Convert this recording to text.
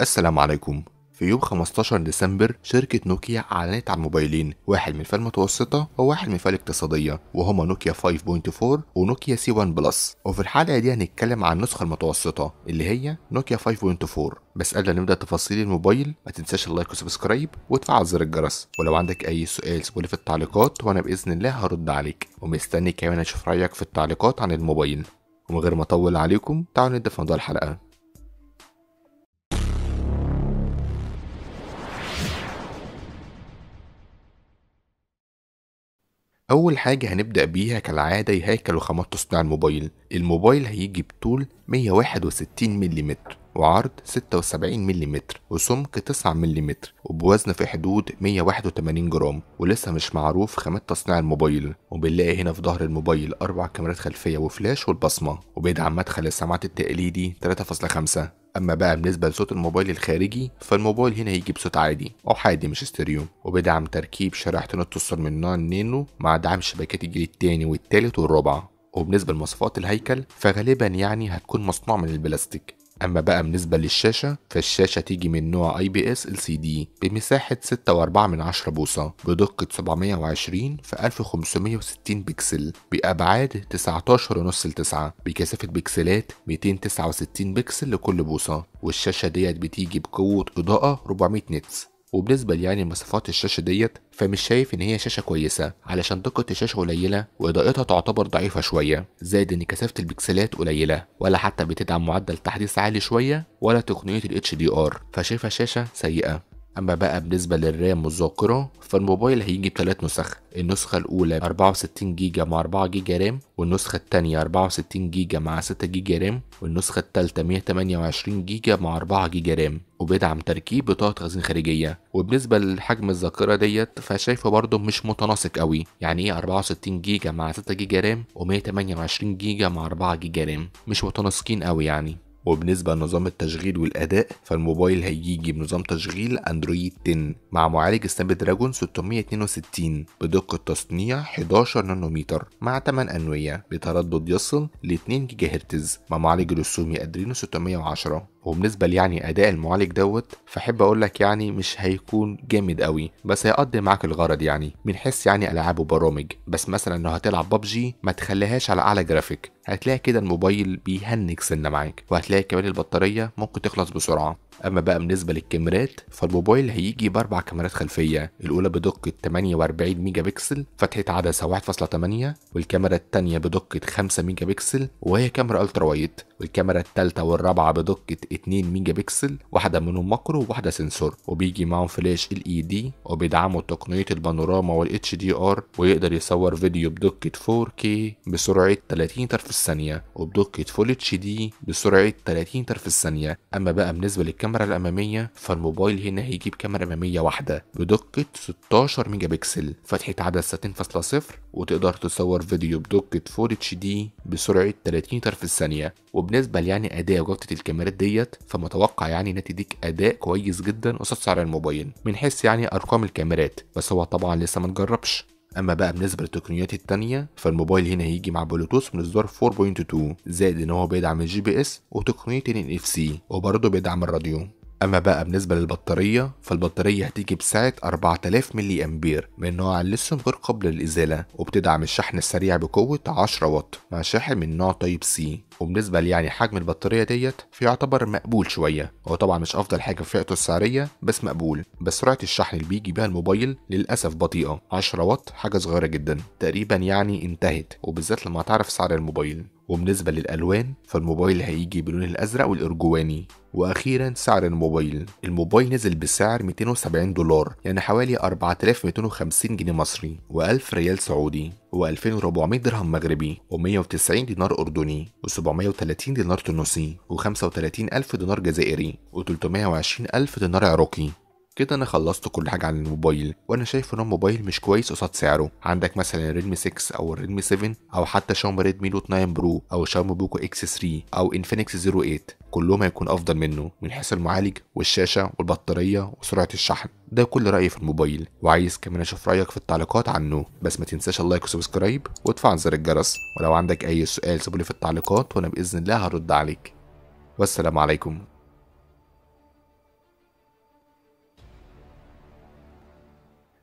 السلام عليكم في يوم 15 ديسمبر شركة نوكيا أعلنت عن موبايلين واحد من فئة متوسطة وواحد من فئة اقتصادية وهما نوكيا 5.4 ونوكيا سي 1 بلس وفي الحلقة دي هنتكلم عن النسخة المتوسطة اللي هي نوكيا 5.4 بس قبل ما نبدأ تفاصيل الموبايل ما تنساش اللايك وسبسكرايب وتفعل زر الجرس ولو عندك أي سؤال سيبولي في التعليقات وأنا بإذن الله هرد عليك ومستني كمان أشوف رأيك في التعليقات عن الموبايل ومن غير ما أطول عليكم تعالوا نبدأ في موضوع الحلقة أول حاجة هنبدأ بيها كالعادة هيكل وخامات تصنيع الموبايل الموبايل هيجي بطول 161 ملم وعرض 76 ملم وسمك 9 ملم وبوزن في حدود 181 جرام ولسه مش معروف خامات تصنيع الموبايل وبنلاقي هنا في ظهر الموبايل أربع كاميرات خلفية وفلاش والبصمة وبيدعم مدخل السماعات التقليدي 3.5 اما بقى بالنسبه لصوت الموبايل الخارجي فالموبايل هنا هيجي بصوت عادي او حادي مش ستيريو وبيدعم تركيب شريحتين التصل من نوع النينو مع دعم شبكات الجيل التاني والتالت والرابع وبالنسبة لمواصفات الهيكل فغالبا يعني هتكون مصنوع من البلاستيك اما بقى بالنسبة للشاشة فالشاشة تيجي من نوع سي LCD بمساحة 6.4 بوصة بدقة 720 في 1560 بكسل بأبعاد 19.5 ونص 9 بكثافة بكسلات 269 بكسل لكل بوصة والشاشة ديت بتيجي بقوة إضاءة 400 نتس وبالنسبه يعني لمسافات الشاشه ديت فمش شايف ان هي شاشه كويسه علشان دقه الشاشه قليله واضاءتها تعتبر ضعيفه شويه زائد ان كثافه البكسلات قليله ولا حتى بتدعم معدل تحديث عالي شويه ولا تقنيه الاتش دي ار فشايفها شاشه سيئه أما بقى بالنسبة للرام والذاكرة فالموبايل هيجي بثلاث نسخ النسخة الأولى 64 جيجا مع 4 جيجا رام والنسخة الثانية 64 جيجا مع 6 جيجا رام والنسخة الثالثة 128 جيجا مع 4 جيجا رام وبيدعم تركيب بطاقة تخزين خارجية وبالنسبة لحجم الذاكرة ديت فشايفه برضه مش متناسق قوي يعني ايه 64 جيجا مع 6 جيجا رام و128 جيجا مع 4 جيجا رام مش متناسقين قوي يعني وبالنسبة لنظام التشغيل والأداء فالموبايل هيجي بنظام تشغيل أندرويد 10 مع معالج سناب دراجون 662 بدقة تصنيع 11 نانومتر مع 8 أنوية بتردد يصل ل 2 جيجا هرتز مع معالج رسومي أدرينو 610 وبالنسبة يعني أداء المعالج دوت فأحب أقول لك يعني مش هيكون جامد قوي بس هيقضي معاك الغرض يعني من يعني ألعاب وبرامج بس مثلا لو هتلعب ببجي ما تخليهاش على أعلى جرافيك هتلاقي كده الموبايل بيهنج سنة معاك وهتلاقي كمان البطارية ممكن تخلص بسرعة اما بقى بالنسبه للكاميرات فالموبايل هيجي باربع كاميرات خلفيه الاولى بدقه 48 ميجا بكسل فتحه عدسه 1.8 والكاميرا الثانيه بدقه 5 ميجا بكسل وهي كاميرا الترا وايد والكاميرا الثالثه والرابعه بدقه 2 ميجا بكسل واحده منهم ماكرو وواحده سنسور وبيجي معاهم فلاش ال اي دي وبيدعموا تقنيه البانوراما والاتش دي ار ويقدر يصور فيديو بدقه 4K بسرعه 30 طرف الثانيه وبدقه فول اتش دي بسرعه 30 طرف الثانيه اما بقى بالنسبه للكاميرا الكاميرا الاماميه فالموبايل هنا هيجيب كاميرا اماميه واحده بدقه 16 ميجا بكسل فتحه عدسه 2.0 وتقدر تصور فيديو بدقه 4 اتش دي بسرعه 30 تر في الثانيه وبالنسبه يعني اداء جودة الكاميرات ديت فمتوقع يعني انها تديك اداء كويس جدا قصاد سعر الموبايل من حيث يعني ارقام الكاميرات بس هو طبعا لسه ما نجربش اما بقى بالنسبه للتقنيات التانيه فالموبايل هنا هيجي مع بلوتوث من اصدار 4.2 زائد ان هو بيدعم الجي بي اس وتقنيه ال اف سي وبرضه بيدعم الراديو أما بقى بالنسبة للبطارية فالبطارية هتيجي بسعة 4000 ملي أمبير من نوع الليثيوم غير قابل للإزالة وبتدعم الشحن السريع بقوة 10 واط مع شاحن من نوع تايب سي وبالنسبة يعني حجم البطارية ديت فيعتبر مقبول شوية هو طبعا مش أفضل حاجة في فئته السعرية بس مقبول بس سرعة الشحن اللي بيجي بيها الموبايل للأسف بطيئة 10 واط حاجة صغيرة جدا تقريبا يعني انتهت وبالذات لما هتعرف سعر الموبايل وبالنسبة للألوان فالموبايل هيجي باللون الأزرق والأرجواني واخيرا سعر الموبايل الموبايل نزل بسعر 270 دولار يعني حوالي 4250 جنيه مصري و1000 ريال سعودي و2400 درهم مغربي و190 دينار اردني و730 دينار تونسي و35000 دينار جزائري و320000 دينار عراقي كده انا خلصت كل حاجه عن الموبايل وانا شايف ان الموبايل مش كويس قصاد سعره عندك مثلا ريدمي 6 او ريدمي 7 او حتى شاومي ريدمي نوت 9 برو او شاومي بوكو اكس 3 او انفينكس 08 كلهم هيكون افضل منه من حيث المعالج والشاشه والبطاريه وسرعه الشحن ده كل رايي في الموبايل وعايز كمان اشوف رايك في التعليقات عنه بس ما تنساش اللايك وسبسكرايب وادفع زر الجرس ولو عندك اي سؤال سيبولي في التعليقات وانا باذن الله هرد عليك والسلام عليكم